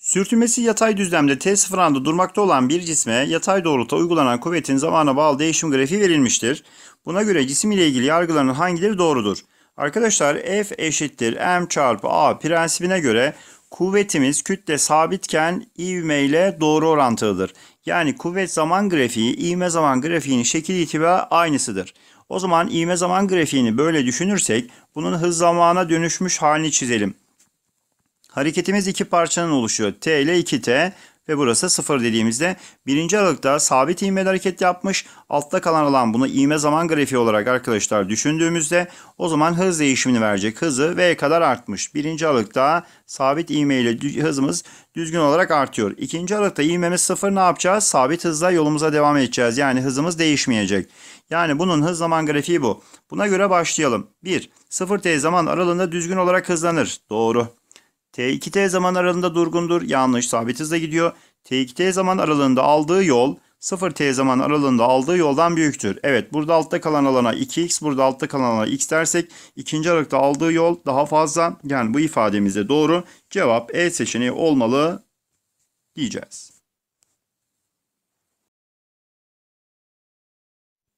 Sürtünmesi yatay düzlemde T0 anda durmakta olan bir cisme yatay doğrultuda uygulanan kuvvetin zamana bağlı değişim grafiği verilmiştir. Buna göre cisim ile ilgili yargıların hangileri doğrudur? Arkadaşlar F eşittir M çarpı A prensibine göre kuvvetimiz kütle sabitken ivme ile doğru orantılıdır. Yani kuvvet zaman grafiği ivme zaman grafiğinin şekil itibariyle aynısıdır. O zaman ivme zaman grafiğini böyle düşünürsek bunun hız zamana dönüşmüş halini çizelim. Hareketimiz iki parçanın oluşuyor. T ile 2T ve burası 0 dediğimizde birinci aralıkta sabit ivmeli hareket yapmış. Altta kalan alan bunu ivme zaman grafiği olarak arkadaşlar düşündüğümüzde o zaman hız değişimini verecek. Hızı V kadar artmış. Birinci aralıkta sabit ivme ile hızımız düzgün olarak artıyor. İkinci aralıkta ivmemiz 0 ne yapacağız? Sabit hızla yolumuza devam edeceğiz. Yani hızımız değişmeyecek. Yani bunun hız zaman grafiği bu. Buna göre başlayalım. 1. 0 t zaman aralığında düzgün olarak hızlanır. Doğru. T2T zaman aralığında durgundur. Yanlış. Sabit hızla gidiyor. T2T zaman aralığında aldığı yol 0T zaman aralığında aldığı yoldan büyüktür. Evet burada altta kalan alana 2x burada altta kalan alana x dersek ikinci aralıkta aldığı yol daha fazla. Yani bu ifademize doğru. Cevap E seçeneği olmalı diyeceğiz.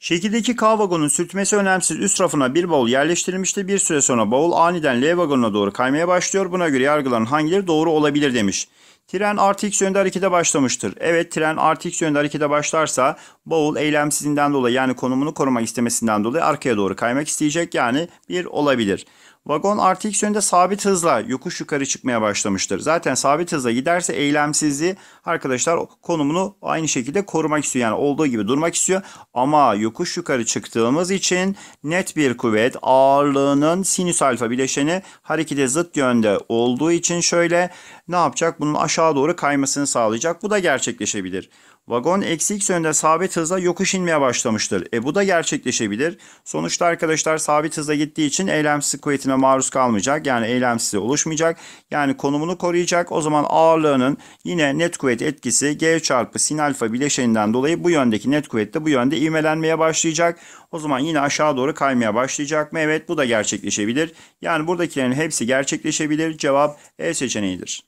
Şekildeki K vagonun sürtmesi önemsiz üst rafına bir bavul yerleştirilmişti. Bir süre sonra bavul aniden L vagonuna doğru kaymaya başlıyor. Buna göre yargıların hangileri doğru olabilir demiş. Tren artı x yönde harekete başlamıştır. Evet tren artı x yönde harekete başlarsa bavul eylemsizinden dolayı yani konumunu korumak istemesinden dolayı arkaya doğru kaymak isteyecek yani bir olabilir. Vagon RTX yönünde sabit hızla yokuş yukarı çıkmaya başlamıştır. Zaten sabit hızla giderse eylemsizliği arkadaşlar konumunu aynı şekilde korumak istiyor. Yani olduğu gibi durmak istiyor. Ama yokuş yukarı çıktığımız için net bir kuvvet ağırlığının sinüs alfa bileşeni harekete zıt yönde olduğu için şöyle ne yapacak? Bunun aşağı doğru kaymasını sağlayacak. Bu da gerçekleşebilir. Vagon eksik yönde sabit hızla yokuş inmeye başlamıştır. E bu da gerçekleşebilir. Sonuçta arkadaşlar sabit hızla gittiği için eylemsiz kuvvetine maruz kalmayacak. Yani eylemsiz oluşmayacak. Yani konumunu koruyacak. O zaman ağırlığının yine net kuvvet etkisi G çarpı sin alfa bileşeninden dolayı bu yöndeki net kuvvet de bu yönde ivmelenmeye başlayacak. O zaman yine aşağı doğru kaymaya başlayacak mı? Evet bu da gerçekleşebilir. Yani buradakilerin hepsi gerçekleşebilir. Cevap E seçeneğidir.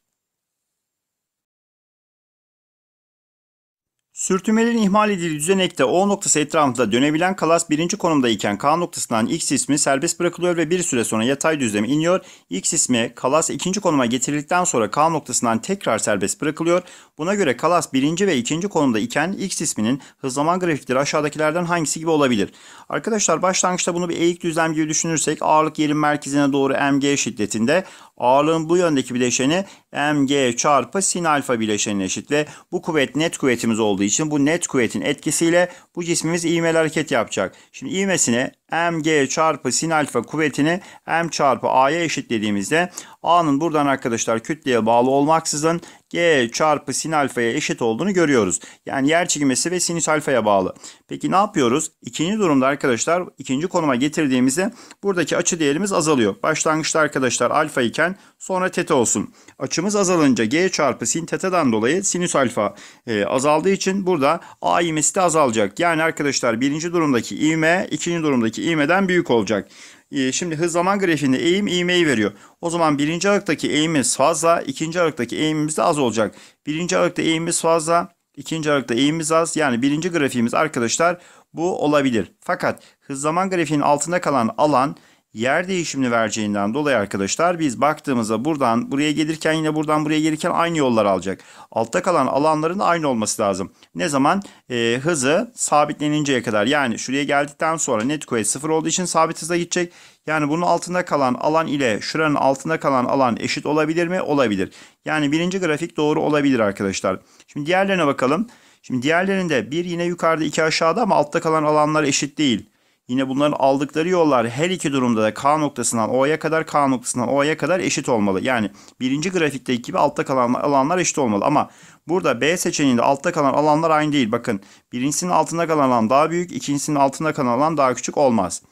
Sürtünmelerin ihmal edildiği düzenekte O noktası etrafında dönebilen kalas birinci konumdayken K noktasından X ismi serbest bırakılıyor ve bir süre sonra yatay düzleme iniyor. X ismi kalas ikinci konuma getirildikten sonra K noktasından tekrar serbest bırakılıyor. Buna göre kalas birinci ve ikinci konumda iken X isminin hızlaman grafikleri aşağıdakilerden hangisi gibi olabilir? Arkadaşlar başlangıçta bunu bir eğik düzlem gibi düşünürsek ağırlık yerin merkezine doğru MG şiddetinde ağırlığın bu yöndeki bileşeni MG çarpı sin alfa bileşenine eşit ve bu kuvvet net kuvvetimiz olduğu için bu net kuvvetin etkisiyle bu cismimiz ivmeli hareket yapacak. Şimdi ivmesini mg çarpı sin alfa kuvvetini m çarpı a'ya eşitlediğimizde A'nın buradan arkadaşlar kütleye bağlı olmaksızın G çarpı sin alfaya eşit olduğunu görüyoruz. Yani yer çekimesi ve sinüs alfaya bağlı. Peki ne yapıyoruz? İkinci durumda arkadaşlar ikinci konuma getirdiğimizde buradaki açı değerimiz azalıyor. Başlangıçta arkadaşlar alfa iken sonra teta olsun. Açımız azalınca G çarpı sin tetadan dolayı sinüs alfa e, azaldığı için burada A ivmesi de azalacak. Yani arkadaşlar birinci durumdaki ivme ikinci durumdaki ivmeden büyük olacak. Ee, şimdi hız zaman grafiğinde eğim ivmeyi veriyor. O zaman birinci aralıktaki eğimimiz fazla, ikinci aralıktaki eğimimiz de az olacak. Birinci aralıkta eğimimiz fazla, ikinci aralıkta eğimimiz az. Yani birinci grafiğimiz arkadaşlar bu olabilir. Fakat hız zaman grafiğinin altında kalan alan yer değişimini vereceğinden dolayı arkadaşlar biz baktığımızda buradan buraya gelirken yine buradan buraya gelirken aynı yollar alacak. Altta kalan alanların aynı olması lazım. Ne zaman? E, hızı sabitleninceye kadar yani şuraya geldikten sonra net kuvvet sıfır olduğu için sabit hızla gidecek. Yani bunun altında kalan alan ile şuranın altında kalan alan eşit olabilir mi? Olabilir. Yani birinci grafik doğru olabilir arkadaşlar. Şimdi diğerlerine bakalım. Şimdi diğerlerinde bir yine yukarıda iki aşağıda ama altta kalan alanlar eşit değil. Yine bunların aldıkları yollar her iki durumda da K noktasından O'ya kadar K noktasından O'ya kadar eşit olmalı. Yani birinci grafikteki gibi altta kalan alanlar eşit olmalı. Ama burada B seçeneğinde altta kalan alanlar aynı değil. Bakın birincisinin altında kalan alan daha büyük, ikincisinin altında kalan alan daha küçük olmaz.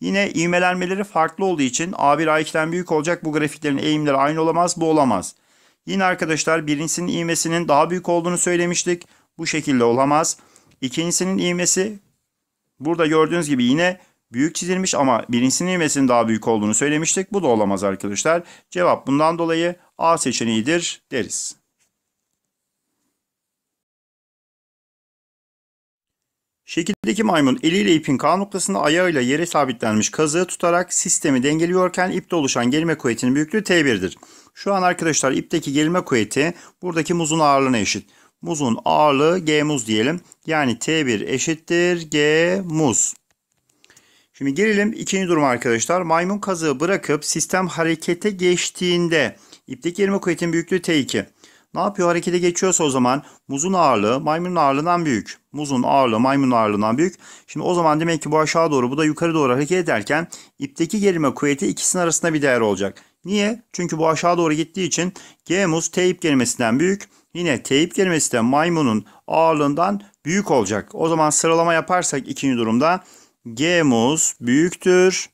Yine ivmelenmeleri farklı olduğu için A1 A2'den büyük olacak. Bu grafiklerin eğimleri aynı olamaz. Bu olamaz. Yine arkadaşlar birincisinin ivmesinin daha büyük olduğunu söylemiştik. Bu şekilde olamaz. İkincisinin ivmesi Burada gördüğünüz gibi yine büyük çizilmiş ama birincisinin ivmesinin daha büyük olduğunu söylemiştik. Bu da olamaz arkadaşlar. Cevap bundan dolayı A seçeneğidir deriz. Şekildeki maymun eliyle ipin K noktasında ayağıyla yere sabitlenmiş kazığı tutarak sistemi dengeliyorken ipte oluşan gerilme kuvvetinin büyüklüğü T1'dir. Şu an arkadaşlar ipteki gerilme kuvveti buradaki muzun ağırlığına eşit. Muzun ağırlığı G muz diyelim. Yani T1 eşittir G muz. Şimdi gelelim ikinci durum arkadaşlar. Maymun kazığı bırakıp sistem harekete geçtiğinde ipteki irmik kuvvetin büyüklüğü T2. Ne yapıyor? Harekete geçiyorsa o zaman muzun ağırlığı maymunun ağırlığından büyük. Muzun ağırlığı maymunun ağırlığından büyük. Şimdi o zaman demek ki bu aşağı doğru bu da yukarı doğru hareket ederken ipteki gerilme kuvveti ikisinin arasında bir değer olacak. Niye? Çünkü bu aşağı doğru gittiği için G muz T ip gerilmesinden büyük. Yine teyip kelimesi de maymunun ağırlığından büyük olacak. O zaman sıralama yaparsak ikinci durumda G muz büyüktür.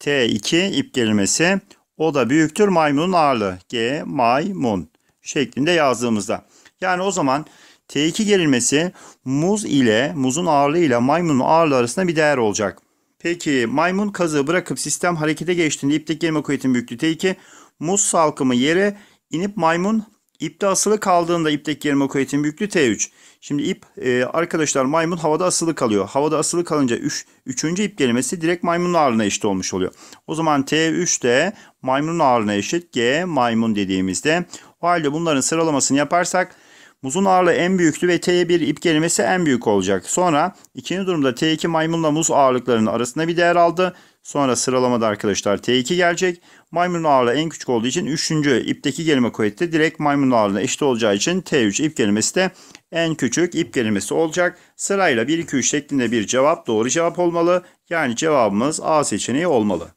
T2 ip kelimesi o da büyüktür maymunun ağırlığı. G maymun şeklinde yazdığımızda. Yani o zaman T2 gerilmesi muz ile muzun ağırlığı ile maymunun ağırlığı arasında bir değer olacak. Peki maymun kazığı bırakıp sistem harekete geçtiğinde ipteki gerilme kuvvetinin büyüklüğü T2. Muz salkımı yere inip maymun İpte asılı kaldığında ipteki gerilme kuvvetinin büyüklüğü T3. Şimdi ip e, arkadaşlar maymun havada asılı kalıyor. Havada asılı kalınca 3. Üç, üçüncü ip gerilmesi direkt maymunun ağırlığına eşit olmuş oluyor. O zaman T3 de maymunun ağırlığına eşit. G maymun dediğimizde. O halde bunların sıralamasını yaparsak muzun ağırlığı en büyüktü ve T1 ip gerilmesi en büyük olacak. Sonra ikinci durumda T2 maymunla muz ağırlıklarının arasında bir değer aldı. Sonra sıralamada arkadaşlar T2 gelecek. Maymun ağırlığı en küçük olduğu için 3. ipteki gelme kuvveti direkt maymun ağırlığına eşit olacağı için T3 ip kelimesi de en küçük ip kelimesi olacak. Sırayla 1-2-3 şeklinde bir cevap doğru cevap olmalı. Yani cevabımız A seçeneği olmalı.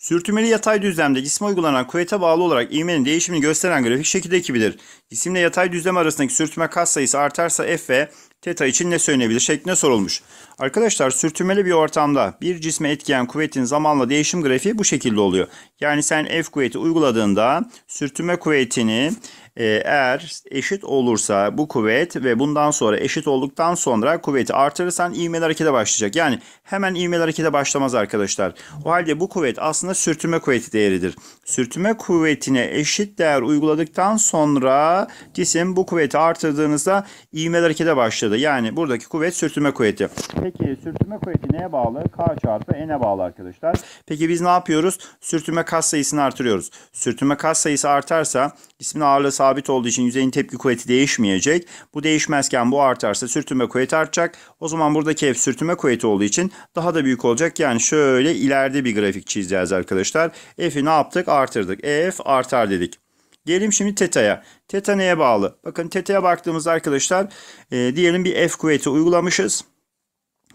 Sürtünmeli yatay düzlemde cisme uygulanan kuvvete bağlı olarak ivmenin değişimini gösteren grafik şekilde ekibidir. Cisimle yatay düzlem arasındaki sürtünme kas sayısı artarsa F ve teta için ne söylenebilir şeklinde sorulmuş. Arkadaşlar sürtünmeli bir ortamda bir cisme etkileyen kuvvetin zamanla değişim grafiği bu şekilde oluyor. Yani sen F kuvveti uyguladığında sürtünme kuvvetini ee, eğer eşit olursa bu kuvvet ve bundan sonra eşit olduktan sonra kuvveti artırırsan ivmeli harekete başlayacak. Yani hemen ivmeli harekete başlamaz arkadaşlar. O halde bu kuvvet aslında sürtünme kuvveti değeridir. Sürtünme kuvvetine eşit değer uyguladıktan sonra cisim bu kuvveti artırdığınızda ivmeli harekete başladı. Yani buradaki kuvvet sürtünme kuvveti. Peki sürtünme kuvveti neye bağlı? K çarpı N'e bağlı arkadaşlar. Peki biz ne yapıyoruz? Sürtünme kas sayısını artırıyoruz. Sürtünme kas sayısı artarsa cismin ağırlığı sabit olduğu için yüzeyin tepki kuvveti değişmeyecek. Bu değişmezken bu artarsa sürtünme kuvveti artacak. O zaman buradaki F sürtünme kuvveti olduğu için daha da büyük olacak. Yani şöyle ileride bir grafik çizeceğiz arkadaşlar. F'i ne yaptık? Artırdık. E, F artar dedik. Diyelim şimdi teta'ya. Teta neye bağlı? Bakın teta'ya baktığımızda arkadaşlar e, diyelim bir F kuvveti uygulamışız.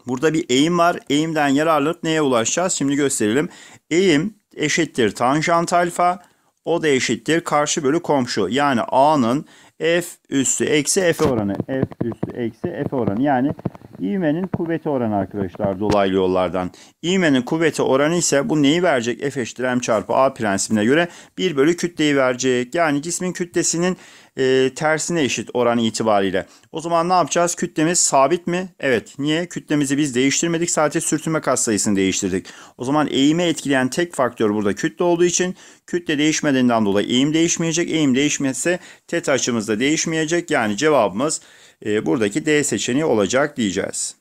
Burada bir eğim var. Eğimden yararlanıp neye ulaşacağız? Şimdi gösterelim. Eğim eşittir tanjant alfa o da eşittir. Karşı bölü komşu. Yani A'nın F üssü eksi F oranı. F üssü eksi F oranı. Yani ivmenin kuvveti oranı arkadaşlar dolaylı yollardan. İvmenin kuvveti oranı ise bu neyi verecek? F eşittir M çarpı A prensibine göre 1 bölü kütleyi verecek. Yani cismin kütlesinin e, tersine eşit oran itibariyle. O zaman ne yapacağız? Kütlemiz sabit mi? Evet. Niye? Kütlemizi biz değiştirmedik. Sadece sürtünme katsayısını değiştirdik. O zaman eğimi etkileyen tek faktör burada kütle olduğu için kütle değişmediğinden dolayı eğim değişmeyecek. Eğim değişmezse teta açımız da değişmeyecek. Yani cevabımız e, buradaki D seçeneği olacak diyeceğiz.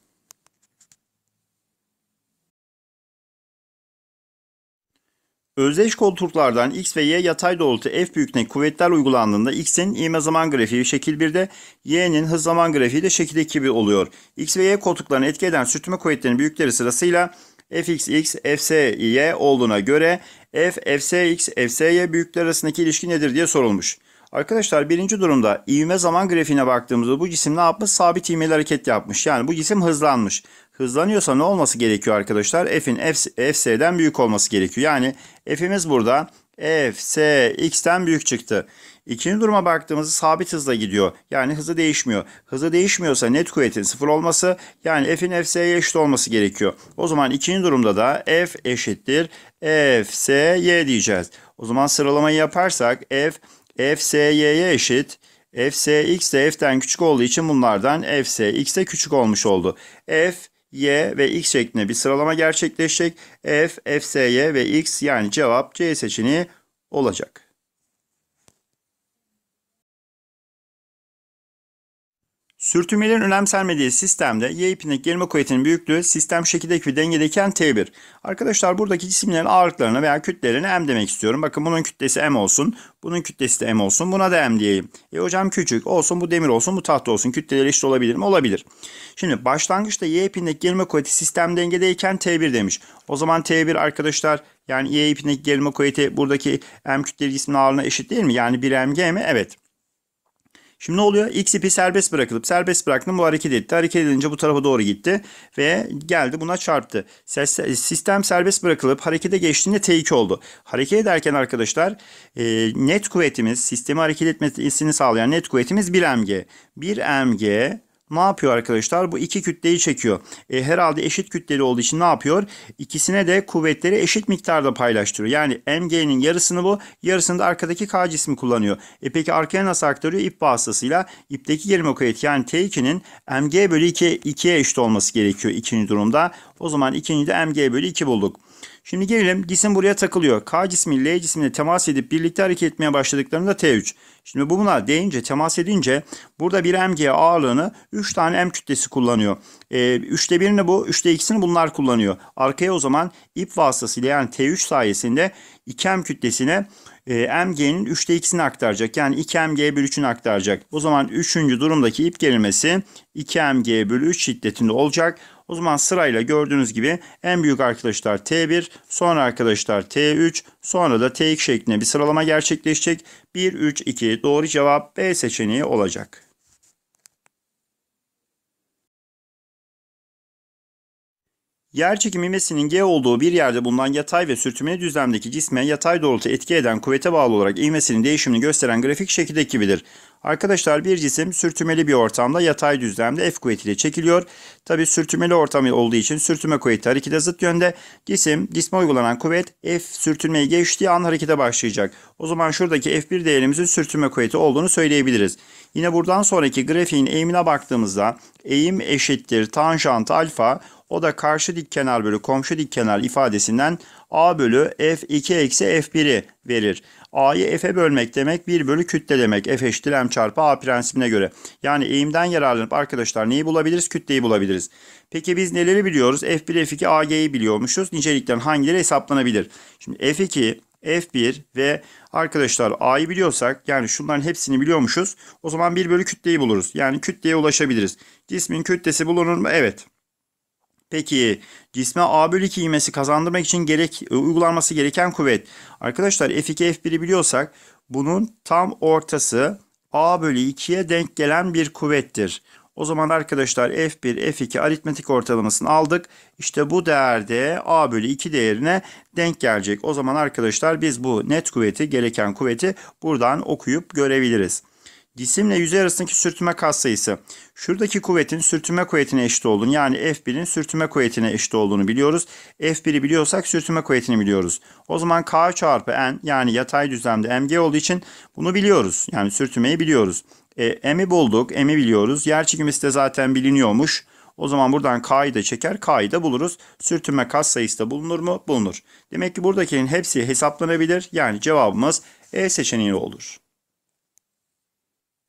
Özdeş koltuklardan X ve Y yatay doğrultu F büyüklüğüne kuvvetler uygulandığında X'in ivme zaman grafiği şekil 1'de, Y'nin hız zaman grafiği de şekil 2 gibi oluyor. X ve Y koltuklarını etki eden sürtünme kuvvetlerinin büyükleri sırasıyla fxx, fsy olduğuna göre f, fsx, fsy büyükleri arasındaki ilişki nedir diye sorulmuş. Arkadaşlar birinci durumda ivme zaman grafiğine baktığımızda bu cisim ne yapmış? Sabit ivmeli hareket yapmış. Yani bu cisim hızlanmış. Hızlanıyorsa ne olması gerekiyor arkadaşlar? F'in F, FS'den büyük olması gerekiyor. Yani F'imiz burada F, S, X'ten büyük çıktı. İkinci duruma baktığımızda sabit hızla gidiyor. Yani hızı değişmiyor. Hızı değişmiyorsa net kuvvetin sıfır olması yani F'in FS'ye eşit olması gerekiyor. O zaman ikinci durumda da F eşittir F, Y diyeceğiz. O zaman sıralamayı yaparsak F, F, S, Y'ye eşit. F, X de F'den küçük olduğu için bunlardan F, S, de küçük olmuş oldu. F, y ve x şeklinde bir sıralama gerçekleşecek. F, F, Y ve x yani cevap C seçeneği olacak. Sürtünmelerin önemsenmediği sistemde y ipindeki gerilme kuvvetinin büyüklüğü sistem şekildeki bir dengedeyken T1. Arkadaşlar buradaki cisimlerin ağırlıklarına veya kütlelerine M demek istiyorum. Bakın bunun kütlesi M olsun. Bunun kütlesi de M olsun. Buna da M diyeyim. E hocam küçük olsun bu demir olsun bu tahta olsun. Kütleleri eşit olabilir mi? Olabilir. Şimdi başlangıçta y ipindeki gerilme kuvveti sistem dengedeyken T1 demiş. O zaman T1 arkadaşlar yani y ipindeki gerilme kuvveti buradaki M kütleli cismin ağırlığına eşit değil mi? Yani 1 MG mi? Evet. Şimdi ne oluyor? X ipi serbest bırakılıp serbest bıraktım bu hareket etti. Hareket edince bu tarafa doğru gitti ve geldi buna çarptı. Sistem serbest bırakılıp harekete geçtiğinde T2 oldu. Hareket ederken arkadaşlar e, net kuvvetimiz sistemi hareket etmesini sağlayan net kuvvetimiz 1 mg. 1 mg ne yapıyor arkadaşlar? Bu iki kütleyi çekiyor. E, herhalde eşit kütleli olduğu için ne yapıyor? İkisine de kuvvetleri eşit miktarda paylaştırıyor. Yani MG'nin yarısını bu, yarısını da arkadaki K cismi kullanıyor. E peki arkaya nasıl aktarıyor? İp vasıtasıyla ipteki gerilme kuvveti yani T2'nin MG bölü 2, 2'ye eşit olması gerekiyor ikinci durumda. O zaman ikinci de MG bölü 2 bulduk. Şimdi gelelim cisim buraya takılıyor. K cismi L cismine temas edip birlikte hareket etmeye başladıklarında T3. Şimdi bu buna değince temas edince burada bir MG ağırlığını 3 tane M kütlesi kullanıyor. E, ee, 3'te 1'ini bu 3'te 2'sini bunlar kullanıyor. Arkaya o zaman ip vasıtasıyla yani T3 sayesinde 2 M kütlesine e, MG'nin 3'te 2'sini aktaracak. Yani 2 MG bölü 3'ünü aktaracak. O zaman 3. durumdaki ip gerilmesi 2 MG bölü 3 şiddetinde olacak. O zaman sırayla gördüğünüz gibi en büyük arkadaşlar T1, sonra arkadaşlar T3, sonra da T2 şeklinde bir sıralama gerçekleşecek. 1, 3, 2 doğru cevap B seçeneği olacak. Yerçekimi ivmesinin G olduğu bir yerde bulunan yatay ve sürtünmeli düzlemdeki cisme yatay doğrultu etki eden kuvvete bağlı olarak ivmesinin değişimini gösteren grafik şekil ekibidir. Arkadaşlar bir cisim sürtünmeli bir ortamda yatay düzlemde F kuvvetiyle çekiliyor. Tabi sürtünmeli ortamı olduğu için sürtünme kuvveti harekete zıt yönde. Cisim cisme uygulanan kuvvet F sürtünmeyi geçtiği an harekete başlayacak. O zaman şuradaki F1 değerimizin sürtünme kuvveti olduğunu söyleyebiliriz. Yine buradan sonraki grafiğin eğimine baktığımızda eğim eşittir tanjant alfa o da karşı dik kenar bölü komşu dik kenar ifadesinden a bölü f2 eksi f1'i verir. a'yı f'e bölmek demek 1 bölü kütle demek. f eşittir m çarpı a prensibine göre. Yani eğimden yararlanıp arkadaşlar neyi bulabiliriz? Kütleyi bulabiliriz. Peki biz neleri biliyoruz? f1, f2, ag'yi biliyormuşuz. Nicelikten hangileri hesaplanabilir? Şimdi f2, F1 ve arkadaşlar A'yı biliyorsak yani şunların hepsini biliyormuşuz. O zaman 1 bölü kütleyi buluruz. Yani kütleye ulaşabiliriz. Cismin kütlesi bulunur mu? Evet. Peki cisme A bölü 2 ivmesi kazandırmak için gerek, e, uygulanması gereken kuvvet. Arkadaşlar F2 F1'i biliyorsak bunun tam ortası A bölü 2'ye denk gelen bir kuvvettir. O zaman arkadaşlar F1, F2 aritmetik ortalamasını aldık. İşte bu değerde A bölü 2 değerine denk gelecek. O zaman arkadaşlar biz bu net kuvveti, gereken kuvveti buradan okuyup görebiliriz. Cisimle yüzey arasındaki sürtünme katsayısı. Şuradaki kuvvetin sürtünme kuvvetine eşit olduğunu yani F1'in sürtünme kuvvetine eşit olduğunu biliyoruz. F1'i biliyorsak sürtünme kuvvetini biliyoruz. O zaman K çarpı N yani yatay düzlemde MG olduğu için bunu biliyoruz. Yani sürtünmeyi biliyoruz. E, M'i bulduk, M'i biliyoruz. Yer çekimisi de zaten biliniyormuş. O zaman buradan K'yı da çeker, K'yı da buluruz. Sürtünme katsayısı da bulunur mu? Bulunur. Demek ki buradakinin hepsi hesaplanabilir. Yani cevabımız E seçeneği olur.